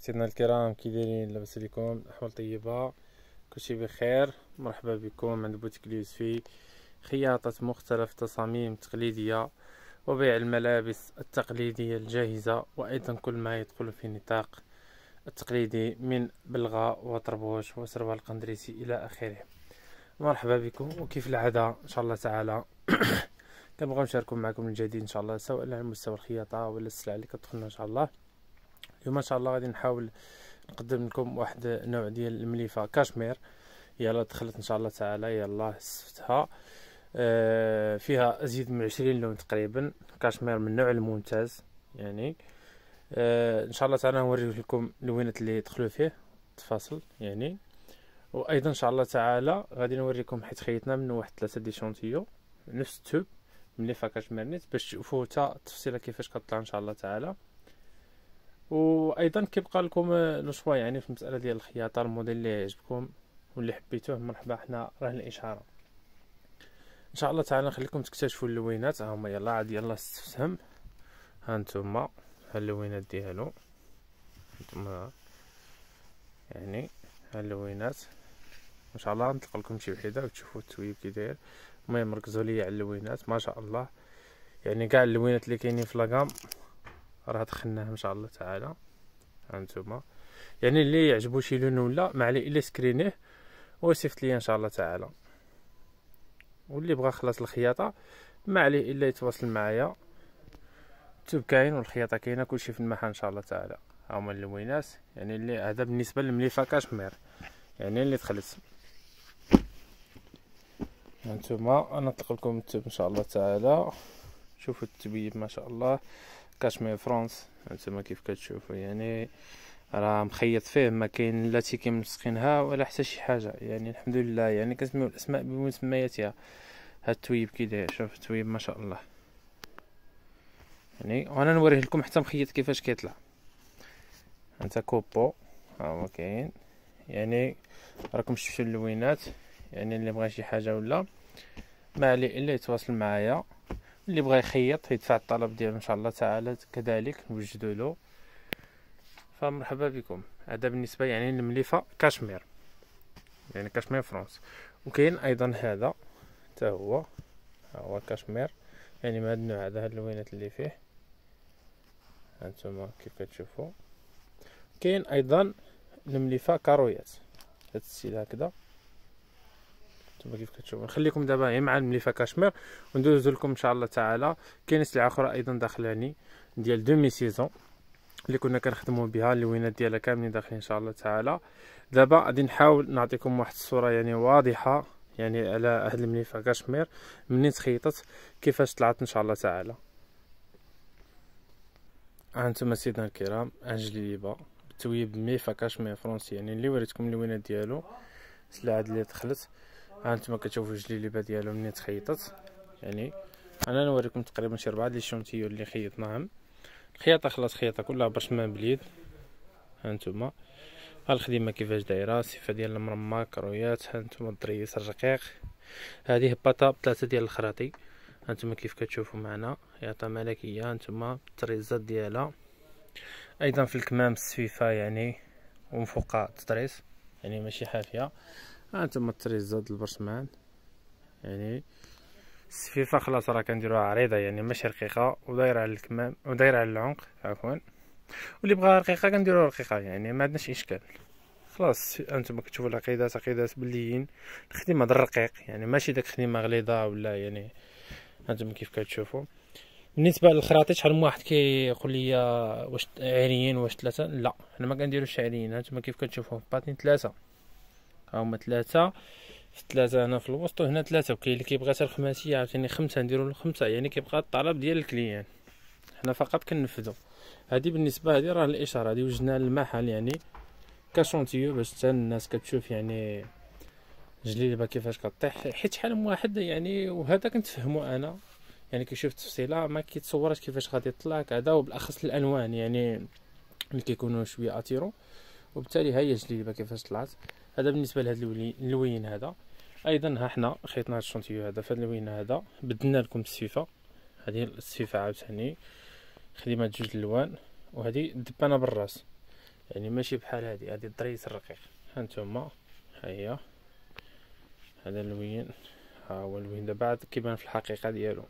سيدنا الكرام كي دايرين لاباس عليكم احوال طيبه كلشي بخير مرحبا بكم عند بوتيك اليوسفي خياطة مختلف تصاميم تقليدية وبيع الملابس التقليدية الجاهزة وأيضا كل ما يدخل في نطاق التقليدي من بلغة وطربوش وسروال قندريسي إلى آخره مرحبا بكم وكيف العادة إن شاء الله تعالى كنبغي نشاركو معكم الجديد إن شاء الله سواء على مستوى الخياطة ولا السلع اللي كتدخلنا إن شاء الله اليوم ان شاء الله غادي نحاول نقدم لكم واحد نوع ديال المليفه كاشمير يلا دخلت ان شاء الله تعالى يلا سفتها آه فيها ازيد من عشرين لون تقريبا كاشمير من النوع الممتاز يعني آه ان شاء الله تعالى نوري لكم اللوينات اللي دخلوا فيه تفاصل يعني وايضا ان شاء الله تعالى غادي نوريكم حيت خيطنا من واحد ثلاثه دي شونتيو نفس التوب مليفه فاكاج نيت باش تشوفوا حتى التفصيله كيفاش كطلع ان شاء الله تعالى وايضا كيبقى لكم الشوا آه، يعني في المساله ديال الخياطه الموديل اللي عجبكم واللي حبيتوه مرحبا حنا راه الاشاره ان شاء الله تعالى نخليكم تكتشفوا اللوينات ها هما يلا عاد يلا استفهم ها نتوما ها اللوينات ديالو نتوما يعني ها اللوينات ان شاء الله نطلق لكم شي وحده وتشوفوا التويب كي داير المهم ركزوا ليا على اللوينات ما شاء الله يعني كاع اللوينات اللي كاينين في لاغام راه دخلناه ان شاء الله تعالى هانتوما يعني اللي يعجبو شي لون ولا ما عليه الا سكرينيه ويصيفط ليا ان شاء الله تعالى واللي بغى خلاص الخياطه ما عليه الا يتواصل معايا التوب كاين والخياطه كاينه كلشي في المحل ان شاء الله تعالى ها هما اللوينات يعني اللي هذا بالنسبه للمليفه كاشمير يعني اللي تخلص هانتوما انا نطلق لكم التوب ان شاء الله تعالى شوفوا التبيب ما شاء الله كاشمير فرونس هانتوما كيف كتشوفوا يعني راه مخيط فيه ما كاين لا تيكي مسخينها ولا حتى شي حاجه يعني الحمد لله يعني كنسميو الاسماء بمسمياتها هاد التويب كي داير شوف التويب ما شاء الله يعني وانا نوريه لكم حتى مخيط كيفاش كيطلع انت كوبو ها هو كاين يعني راكم شفتوا اللوينات يعني اللي بغى شي حاجه ولا ما عليه الا يتواصل معايا اللي بغى يخيط يدفع الطلب ديالو ان شاء الله تعالى كذلك نوجدو له فمرحبا بكم هذا بالنسبه يعني للمليفه كشمير يعني كشمير فرنسا وكاين ايضا هذا حتى هو ها هو كشمير يعني من النوع هذا هاد اللوينات اللي فيه هانتوما كيف كتشوفوا كاين ايضا المليفه كارويات هاد السيل هكذا تما كيف كتشوفوا نخليكم دابا غير مع المليفه كاشمير وندوز لكم ان شاء الله تعالى كاين سلعه اخرى ايضا داخلاني ديال دومي سيزون اللي كنا كنخدموا بها اللوينات ديالها كاملين داخلين ان شاء الله تعالى دابا غادي نحاول نعطيكم واحد الصوره يعني واضحه يعني على هاد المليفه كاشمير منين تخيطت كيفاش طلعت ان شاء الله تعالى هانتوما سيدنا الكرام انجليبا تويب مليفه كاشمير فرونسي يعني اللي وريتكم اللوينات ديالو السلعه اللي دخلت ها انتما كتشوفوا الجليبه ديالو ملي تخيطت يعني انا نوريكم تقريبا شي ربعه ديال الشونتيو اللي خيطناهم الخياطه خلاص خياطه كلها برشمه باليد ها انتما ها الخدمه كيفاش دايره الصفه ديال المرماك رويات ها انتما الضريس الرقيق هذه هبطه بثلاثه ديال الخراطي ها انتما كيف كتشوفوا معنا خياطه ملكيه ها انتما التريزات ديالها ايضا في الكمام السفيفه يعني ومن فوقها تطريس يعني ماشي حافيه هانتوما انتم البرشمان يعني السفيفه خلاص راه كنديروها عريضه يعني ماشي رقيقه ودايره على الكمام ودايره على العنق عفوا واللي بغاها رقيقه كنديروها رقيقه يعني ما عندناش اشكال خلاص انتم كتشوفو العقيدات عقيدات بليين الخدمه ديال الرقيق يعني ماشي داك الخديمة غليظه ولا يعني هانتوما كيف كتشوفو بالنسبه للخراطي شحال من واحد كيقول لي واش عيريين واش ثلاثه لا حنا ما كنديروش عيريين هانتوما كيف كتشوفو باتين ثلاثه ها هما ثلاثه في ثلاثه هنا في الوسط وهنا ثلاثه وكاين اللي كيبغي حتى الخماسيه عاوتاني خمسه نديرو الخمسه يعني كيبقى الطلب ديال الكليان حنا فقط كننفذو هادي بالنسبه هذه راه الاشاره هادي وجدنا المحل يعني كشونتيو باش حتى الناس كتشوف يعني جليبه كيفاش كطيح حيت شحال من واحد يعني وهذا كنتفهمو انا يعني كيشوف التفصيله ما كيتصورش كيفاش غادي يطلع كذا وبالاخص الالوان يعني اللي كيكونوا شويه اثيرو وبالتالي ها هي الجليبه كيفاش طلعت هذا بالنسبه لهذا اللوين هذا ايضا ها حنا خيطنا هذا الشونتيو هذا في اللوين هذا بدلنا لكم السفيفه هذه السفيفه عاوتاني خدمه جوج الالوان وهذه دبانه بالراس يعني ماشي بحال هذه هذه الدريس الرقيق هانتوما ها هي هذا اللوين ها هو اللوين دابا كيبان في الحقيقه ديالو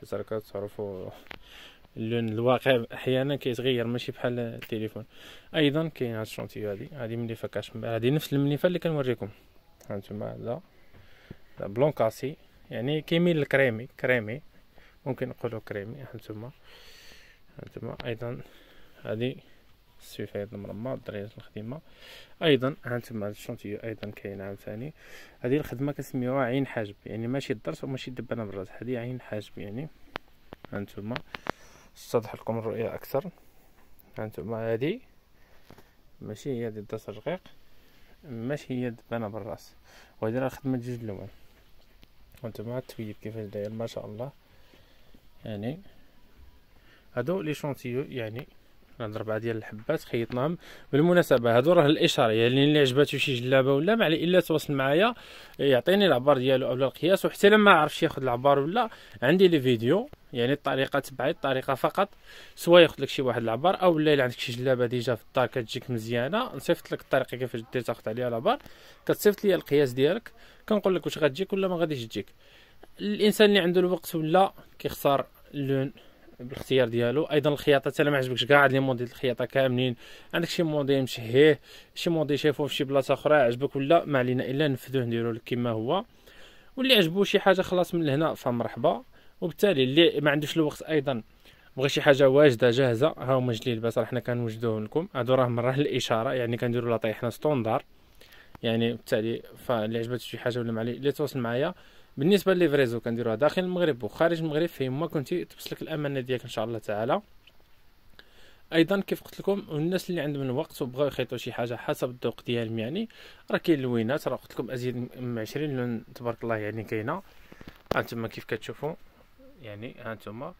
حيت راك تعرفوا اللون الواقع احيانا كيتغير ماشي بحال التليفون ايضا كاين هاد الشونتيو هادي هادي ملي فكاش هادي نفس المنيفه اللي كنوريكم هانتوما لا بلون كاسي يعني كيميل الكريمي كريمي ممكن نقولو كريمي هانتوما هانتوما ايضا هادي هاد المرمى الدريات الخدمه ايضا انتما هاد الشونتيو ايضا كاين عاوتاني هادي الخدمه كنسميوها عين حاجب يعني ماشي الضرس وماشي الدبانه بالراس هادي عين حاجب يعني هانتوما تتضح لكم الرؤية أكثر هانتوما هادي ماشي هي ديال الدرس الرقيق ماشي هي دبانة بالراس وهادي راه خدمة جوج اللوان هانتوما التويب كيفاش داير ما شاء الله يعني هادو لي شونتيو يعني هاد ربعة ديال الحبات خيطناهم بالمناسبه هادو راه الاشاره يعني اللي عجباتو شي جلابه ولا ما عليه الا تواصل معايا يعطيني العبار ديالو اولا القياس وحتى لما عرفش ياخد العبار ولا عندي لي فيديو يعني الطريقه تبعي الطريقه فقط سواء ياخذ لك شي واحد العبار او لا الا عندك شي جلابه ديجا في الدار كتجيك مزيانه نصيفط لك الطريقه كيفاش دير تاخذ عليها العبار كتصيفط لي القياس ديالك كنقول لك واش غتجيك ولا ما غاديش تجيك الانسان اللي عنده الوقت ولا كيختار اللون بالاختيار ديالو ايضا الخياطه حتى ما عجبكش كاع لي موديل الخياطه كاملين عندك شي موديل مشهيه شي موديل شافوه في شي بلاصه اخرى عجبك ولا ما علينا الا نفذوه نديرو لك كما هو واللي عجبو شي حاجه خلاص من هنا فمرحبا وبالتالي اللي ما عندوش الوقت ايضا بغى شي حاجه واجده جاهزه ها هما جلي راه حنا كنوجدوه لكم هادو راه من راه الاشاره يعني كنديروا لا طيحنا ستوندار يعني بالتالي فاللي عجبته شي حاجه ولا معلي اللي تواصل معايا بالنسبه فريزو كنديروها داخل المغرب وخارج المغرب فيما كنتي تبسلك الامانه ديالك ان شاء الله تعالى ايضا كيف قلت لكم الناس اللي عندهم الوقت وبغاو يخيطوا شي حاجه حسب الذوق ديالهم يعني راه كاين اللوينات راه قلت لكم ازيد من 20 لون تبارك الله يعني كاينه ها انتما كيف كتشوفوا يعني هانتوما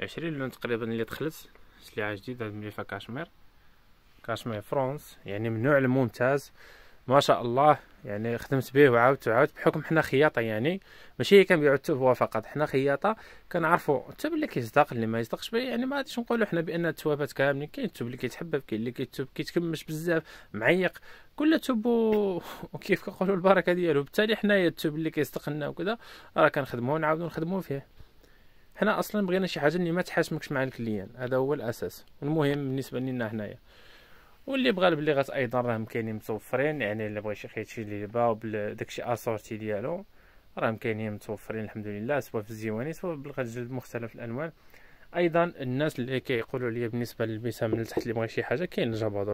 عشرين لون تقريبا اللي دخلت سلعه جديده مليفه كاشمير كاشمير فرونس يعني من نوع الممتاز ما شاء الله يعني خدمت به وعاودت وعاودت بحكم حنا خياطه يعني ماشي هي كنبيعو هو فقط حنا خياطه كنعرفوا التوب اللي كيصدق اللي ما يصدقش يعني ما غاديش نقولوا حنا بان التوابات كاملين كاين التوب اللي كيتحبب كاين اللي كيتوب كيتكمش بزاف معيق كل توب و... وكيف كنقولوا البركه ديالو بالتالي حنايا التوب اللي كيصدق لنا وكذا راه كنخدموه ونعاودو نخدمو فيه حنا اصلا بغينا شي حاجه اللي ما تحاشمكش مع الكليان هذا هو الاساس المهم بالنسبه لنا هنايا واللي بغى البليغات ايضا راهم كاينين متوفرين يعني اللي بغى شي خيط شي ليبا وداكشي اسورتي ديالو راهم كاينين متوفرين الحمد لله سواء في الزيواني سواء في الغزل مختلف الانواع ايضا الناس اللي كيقولوا كي لي بالنسبه للبسام من تحت اللي بغى شي حاجه كاين جابادو